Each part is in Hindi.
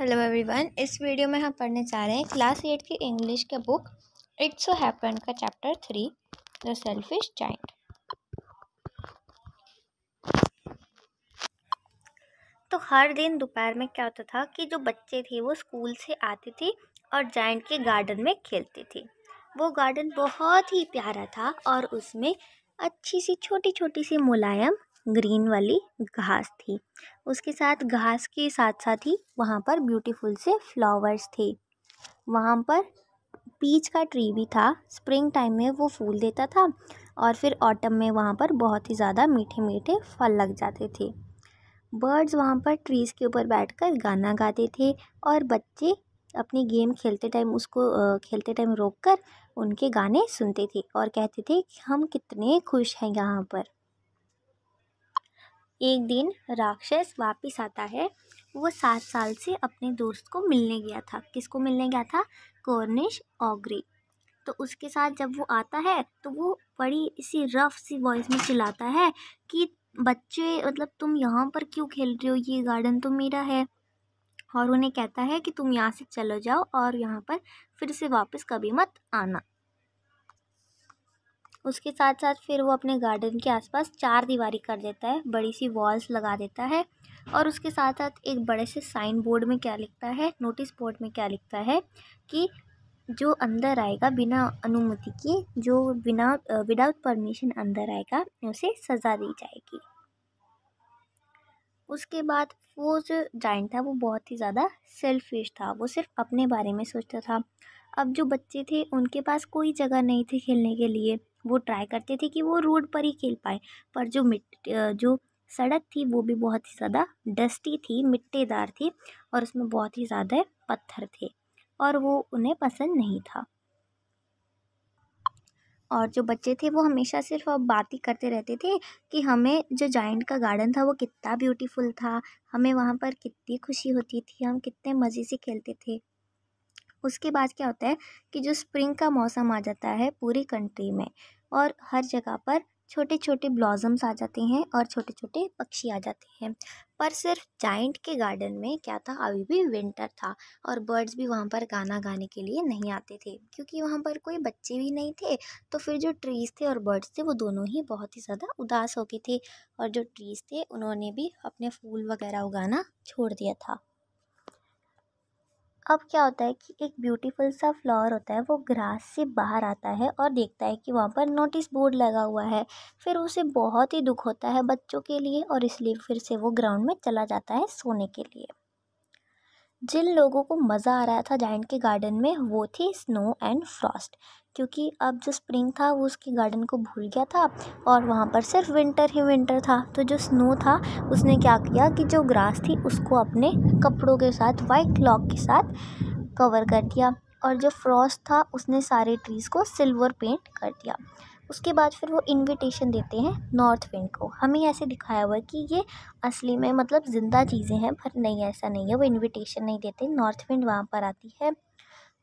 हेलो एवरीवन इस वीडियो में हम पढ़ने जा रहे हैं क्लास एट की इंग्लिश के बुक इट्स सो हैपन का chapter three the selfish giant तो हर दिन दोपहर में क्या होता था कि जो बच्चे थे वो स्कूल से आते थे और जाइंट के गार्डन में खेलते थे वो गार्डन बहुत ही प्यारा था और उसमें अच्छी सी छोटी छोटी सी मुलायम ग्रीन वाली घास थी उसके साथ घास के साथ साथ ही वहाँ पर ब्यूटीफुल से फ्लावर्स थे वहाँ पर पीच का ट्री भी था स्प्रिंग टाइम में वो फूल देता था और फिर ऑटम में वहाँ पर बहुत ही ज़्यादा मीठे मीठे फल लग जाते थे बर्ड्स वहाँ पर ट्रीज़ के ऊपर बैठकर गाना गाते थे और बच्चे अपनी गेम खेलते टाइम उसको खेलते टाइम रोक कर उनके गाने सुनते थे और कहते थे कि हम कितने खुश हैं यहाँ पर एक दिन राक्षस वापस आता है वो सात साल से अपने दोस्त को मिलने गया था किसको मिलने गया था कॉर्निश ऑग्री तो उसके साथ जब वो आता है तो वो बड़ी इसी रफ सी वॉइस में चिल्लाता है कि बच्चे मतलब तुम यहाँ पर क्यों खेल रहे हो ये गार्डन तो मेरा है और उन्हें कहता है कि तुम यहाँ से चले जाओ और यहाँ पर फिर से वापस कभी मत आना उसके साथ साथ फिर वो अपने गार्डन के आसपास चार दीवारी कर देता है बड़ी सी वॉल्स लगा देता है और उसके साथ साथ एक बड़े से साइन बोर्ड में क्या लिखता है नोटिस बोर्ड में क्या लिखता है कि जो अंदर आएगा बिना अनुमति के जो बिना विदाउट परमिशन अंदर आएगा उसे सज़ा दी जाएगी उसके बाद वो जो जाइंट था वो बहुत ही ज़्यादा सेल्फिश था वो सिर्फ अपने बारे में सोचता था अब जो बच्चे थे उनके पास कोई जगह नहीं थी खेलने के लिए वो ट्राई करते थे कि वो रोड पर ही खेल पाए पर जो मिट जो सड़क थी वो भी बहुत ही ज़्यादा डस्टी थी मिट्टीदार थी और उसमें बहुत ही ज़्यादा पत्थर थे और वो उन्हें पसंद नहीं था और जो बच्चे थे वो हमेशा सिर्फ बात ही करते रहते थे कि हमें जो जाइंट का गार्डन था वो कितना ब्यूटीफुल था हमें वहाँ पर कितनी खुशी होती थी हम कितने मज़े से खेलते थे उसके बाद क्या होता है कि जो स्प्रिंग का मौसम आ जाता है पूरी कंट्री में और हर जगह पर छोटे छोटे ब्लॉज़म्स आ जाते हैं और छोटे छोटे पक्षी आ जाते हैं पर सिर्फ जाइंट के गार्डन में क्या था अभी भी विंटर था और बर्ड्स भी वहाँ पर गाना गाने के लिए नहीं आते थे क्योंकि वहाँ पर कोई बच्चे भी नहीं थे तो फिर जो ट्रीज़ थे और बर्ड्स थे वो दोनों ही बहुत ही ज़्यादा उदास हो गए थे और जो ट्रीज़ थे उन्होंने भी अपने फूल वगैरह उगाना छोड़ दिया था अब क्या होता है कि एक ब्यूटीफुल सा फ्लावर होता है वो ग्रास से बाहर आता है और देखता है कि वहाँ पर नोटिस बोर्ड लगा हुआ है फिर उसे बहुत ही दुख होता है बच्चों के लिए और इसलिए फिर से वो ग्राउंड में चला जाता है सोने के लिए जिन लोगों को मज़ा आ रहा था जाइंट के गार्डन में वो थी स्नो एंड फ्रॉस्ट क्योंकि अब जो स्प्रिंग था वो उसके गार्डन को भूल गया था और वहाँ पर सिर्फ विंटर ही विंटर था तो जो स्नो था उसने क्या किया कि जो ग्रास थी उसको अपने कपड़ों के साथ वाइट लॉक के साथ कवर कर दिया और जो फ्रॉस्ट था उसने सारे ट्रीज़ को सिल्वर पेंट कर दिया उसके बाद फिर वो इनविटेशन देते हैं नॉर्थ विंड को हमें ऐसे दिखाया हुआ है कि ये असली में मतलब ज़िंदा चीज़ें हैं पर नहीं ऐसा नहीं है वो इनविटेशन नहीं देते नॉर्थ विंड वहाँ पर आती है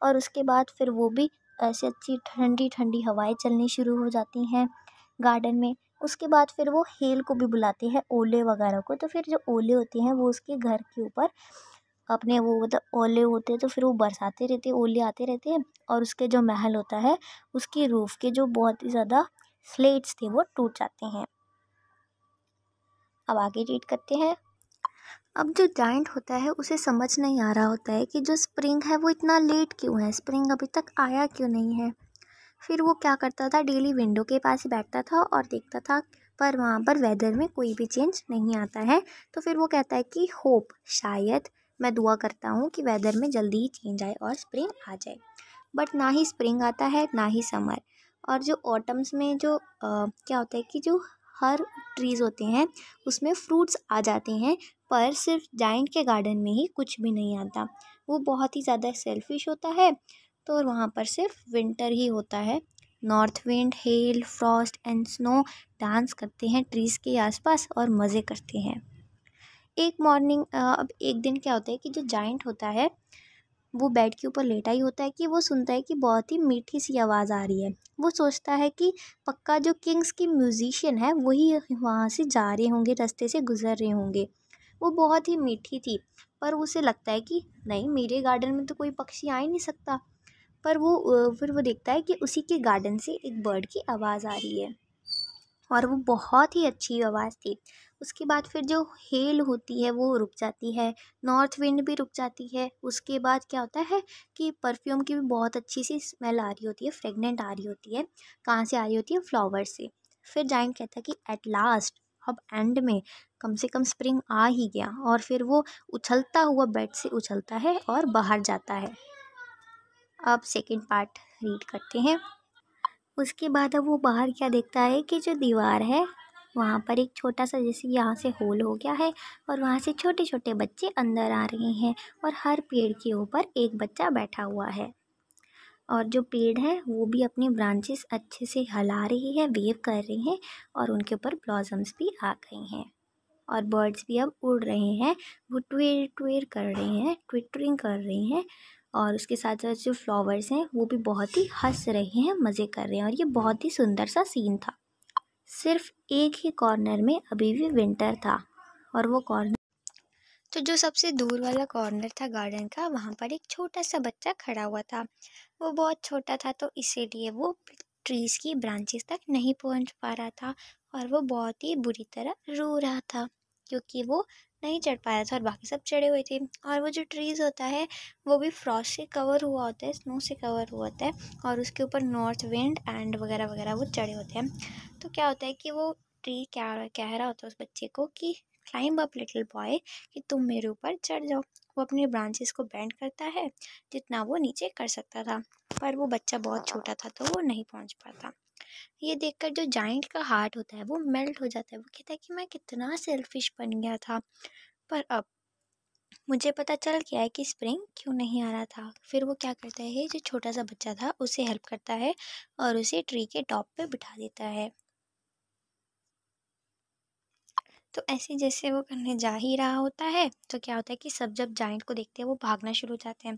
और उसके बाद फिर वो भी ऐसे अच्छी ठंडी ठंडी हवाएं चलनी शुरू हो जाती हैं गार्डन में उसके बाद फिर वो हेल को भी बुलाते हैं ओले वगैरह को तो फिर जो ओले होते हैं वो उसके घर के ऊपर अपने वो मतलब ओले होते हैं तो फिर वो बरसाते रहते ओले आते रहते हैं और उसके जो महल होता है उसकी रूफ़ के जो बहुत ही ज़्यादा स्लेट्स थे वो टूट जाते हैं अब आगे रीड करते हैं अब जो जाइंट होता है उसे समझ नहीं आ रहा होता है कि जो स्प्रिंग है वो इतना लेट क्यों है स्प्रिंग अभी तक आया क्यों नहीं है फिर वो क्या करता था डेली विंडो के पास ही बैठता था और देखता था पर वहाँ पर वेदर में कोई भी चेंज नहीं आता है तो फिर वो कहता है कि होप शायद मैं दुआ करता हूँ कि वेदर में जल्दी ही चेंज आए और स्प्रिंग आ जाए बट ना ही स्प्रिंग आता है ना ही समर और जो ऑटम्स में जो आ, क्या होता है कि जो हर ट्रीज़ होते हैं उसमें फ्रूट्स आ जाते हैं पर सिर्फ जाइंट के गार्डन में ही कुछ भी नहीं आता वो बहुत ही ज़्यादा सेल्फिश होता है तो वहाँ पर सिर्फ विंटर ही होता है north wind hail frost and snow dance करते हैं ट्रीज़ के आसपास और मज़े करते हैं एक मॉर्निंग अब एक दिन क्या होता है कि जो जाइंट होता है वो बेड के ऊपर लेटा ही होता है कि वो सुनता है कि बहुत ही मीठी सी आवाज़ आ रही है वो सोचता है कि पक्का जो किंग्स की म्यूज़िशियन है वही वहाँ से जा रहे होंगे रास्ते से गुजर रहे होंगे वो बहुत ही मीठी थी पर उसे लगता है कि नहीं मेरे गार्डन में तो कोई पक्षी आ ही नहीं सकता पर वो फिर वो देखता है कि उसी के गार्डन से एक बर्ड की आवाज़ आ रही है और वो बहुत ही अच्छी आवाज़ थी उसके बाद फिर जो हेल होती है वो रुक जाती है नॉर्थ विंड भी रुक जाती है उसके बाद क्या होता है कि परफ्यूम की भी बहुत अच्छी सी स्मेल आ रही होती है फ्रेगनेंट आ रही होती है कहाँ से आ रही होती है फ्लावर से फिर जाइंट कहता है कि एट लास्ट अब एंड में कम से कम स्प्रिंग आ ही गया और फिर वो उछलता हुआ बेड से उछलता है और बाहर जाता है अब सेकेंड पार्ट रीड करते हैं उसके बाद अब वो बाहर क्या देखता है कि जो दीवार है वहाँ पर एक छोटा सा जैसे यहाँ से होल हो गया है और वहाँ से छोटे छोटे बच्चे अंदर आ रहे हैं और हर पेड़ के ऊपर एक बच्चा बैठा हुआ है और जो पेड़ है वो भी अपनी ब्रांचेस अच्छे से हिला रही है वेव कर रही हैं और उनके ऊपर ब्लॉजम्स भी आ गए हैं और बर्ड्स भी अब उड़ रहे हैं वो ट्वेर ट्वेर कर रहे हैं ट्विटरिंग कर रहे हैं और उसके साथ साथ जो फ्लावर्स हैं वो भी बहुत ही हंस रहे हैं मज़े कर रहे हैं और ये बहुत ही सुंदर सा सीन था सिर्फ एक ही कॉर्नर में अभी भी विंटर था और वो कॉर्नर तो जो सबसे दूर वाला कॉर्नर था गार्डन का वहाँ पर एक छोटा सा बच्चा खड़ा हुआ था वो बहुत छोटा था तो इसीलिए वो ट्रीज़ की ब्रांचेस तक नहीं पहुँच पा रहा था और वो बहुत ही बुरी तरह रो रहा था क्योंकि वो नहीं चढ़ पाया था और बाकी सब चढ़े हुए थे और वो जो ट्रीज़ होता है वो भी फ्रॉस्ट से कवर हुआ होता है स्नो से कवर हुआ होता है और उसके ऊपर नॉर्थ विंड एंड वगैरह वगैरह वो चढ़े होते हैं तो क्या होता है कि वो ट्री क्या कह रहा होता है उस बच्चे को कि क्लाइंब अप लिटिल बॉय कि तुम मेरे ऊपर चढ़ जाओ वो अपने ब्रांचेस को बैंड करता है जितना वो नीचे कर सकता था पर वो बच्चा बहुत छोटा था तो वो नहीं पहुंच पाता ये देखकर जो जाइंट का हार्ट होता है वो मेल्ट हो जाता है वो कहता है कि मैं कितना सेल्फिश बन गया था पर अब मुझे पता चल गया है कि स्प्रिंग क्यों नहीं आ रहा था फिर वो क्या करता है जो छोटा सा बच्चा था उसे हेल्प करता है और उसे ट्री के टॉप पे बिठा देता है तो ऐसे जैसे वो करने जा ही रहा होता है तो क्या होता है कि सब जब जाइंट को देखते हैं वो भागना शुरू हो जाते हैं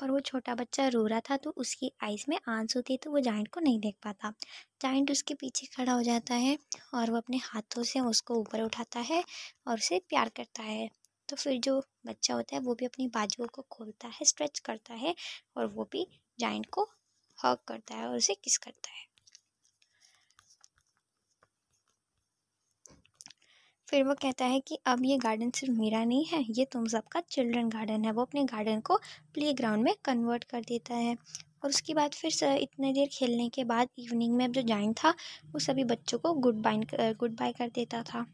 पर वो छोटा बच्चा रो रहा था तो उसकी आइज़ में आंसू थी तो वो जाइंट को नहीं देख पाता जाइंट उसके पीछे खड़ा हो जाता है और वो अपने हाथों से उसको ऊपर उठाता है और उसे प्यार करता है तो फिर जो बच्चा होता है वो भी अपनी बाजुओं को खोलता है स्ट्रेच करता है और वो भी जाइंट को हक करता है और उसे किस करता है फिर वो कहता है कि अब ये गार्डन सिर्फ मेरा नहीं है ये तुम सबका चिल्ड्रन गार्डन है वो अपने गार्डन को प्ले ग्राउंड में कन्वर्ट कर देता है और उसके बाद फिर इतने देर खेलने के बाद इवनिंग में अब जो जाइन था वो सभी बच्चों को गुड बाइन गुड बाय कर देता था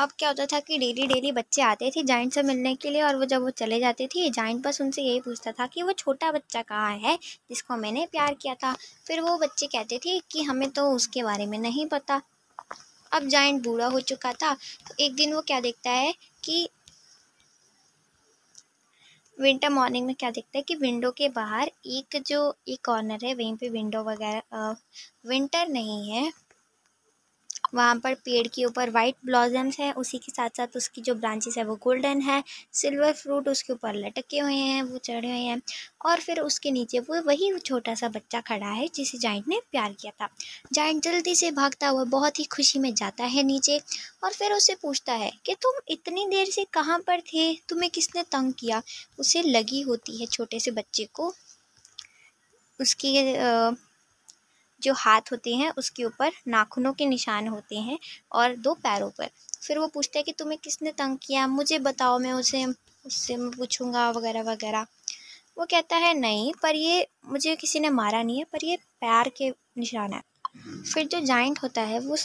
अब क्या होता था कि डेली डेली बच्चे आते थे जाइंट से मिलने के लिए और वो जब वो चले जाते थे जाइंट बस उनसे यही पूछता था कि वो छोटा बच्चा कहाँ है जिसको मैंने प्यार किया था फिर वो बच्चे कहते थे कि हमें तो उसके बारे में नहीं पता अब जाइंट बूढ़ा हो चुका था तो एक दिन वो क्या देखता है कि विंटर मॉर्निंग में क्या देखता है कि विंडो के बाहर एक जो एक कॉर्नर है वहीं पे विंडो वगैरह विंटर नहीं है वहाँ पर पेड़ के ऊपर वाइट ब्लॉजम्स है उसी के साथ साथ उसकी जो ब्रांचेस है वो गोल्डन है सिल्वर फ्रूट उसके ऊपर लटके हुए हैं वो चढ़े हुए हैं और फिर उसके नीचे वो वही छोटा सा बच्चा खड़ा है जिसे जाइंट ने प्यार किया था जाइंट जल्दी से भागता हुआ बहुत ही खुशी में जाता है नीचे और फिर उससे पूछता है कि तुम इतनी देर से कहाँ पर थे तुम्हें किसने तंग किया उसे लगी होती है छोटे से बच्चे को उसकी जो हाथ होते हैं उसके ऊपर नाखूनों के निशान होते हैं और दो पैरों पर फिर वो पूछता है कि तुम्हें किसने तंग किया मुझे बताओ मैं उसे उससे मैं पूछूँगा वगैरह वगैरह वो कहता है नहीं पर ये मुझे किसी ने मारा नहीं है पर ये पैर के निशान है फिर जो जाइंट होता है वो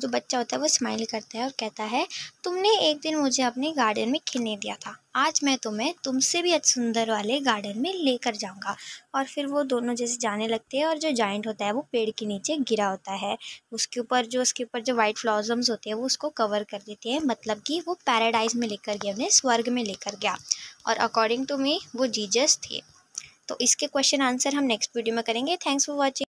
जो बच्चा होता है वो स्माइल करता है और कहता है तुमने एक दिन मुझे अपने गार्डन में खेलने दिया था आज मैं तुम्हें तुमसे भी सुंदर वाले गार्डन में लेकर जाऊंगा और फिर वो दोनों जैसे जाने लगते हैं और जो जाइंट होता है वो पेड़ के नीचे गिरा होता है उसके ऊपर जो उसके ऊपर जो वाइट फ्लॉजम्स होते हैं वो उसको कवर कर देते हैं मतलब कि वो पैराडाइज में लेकर गया उन्हें स्वर्ग में लेकर गया और अकॉर्डिंग टू मी वो जीजस थे तो इसके क्वेश्चन आंसर हम नेक्स्ट वीडियो में करेंगे थैंक्स फॉर वॉचिंग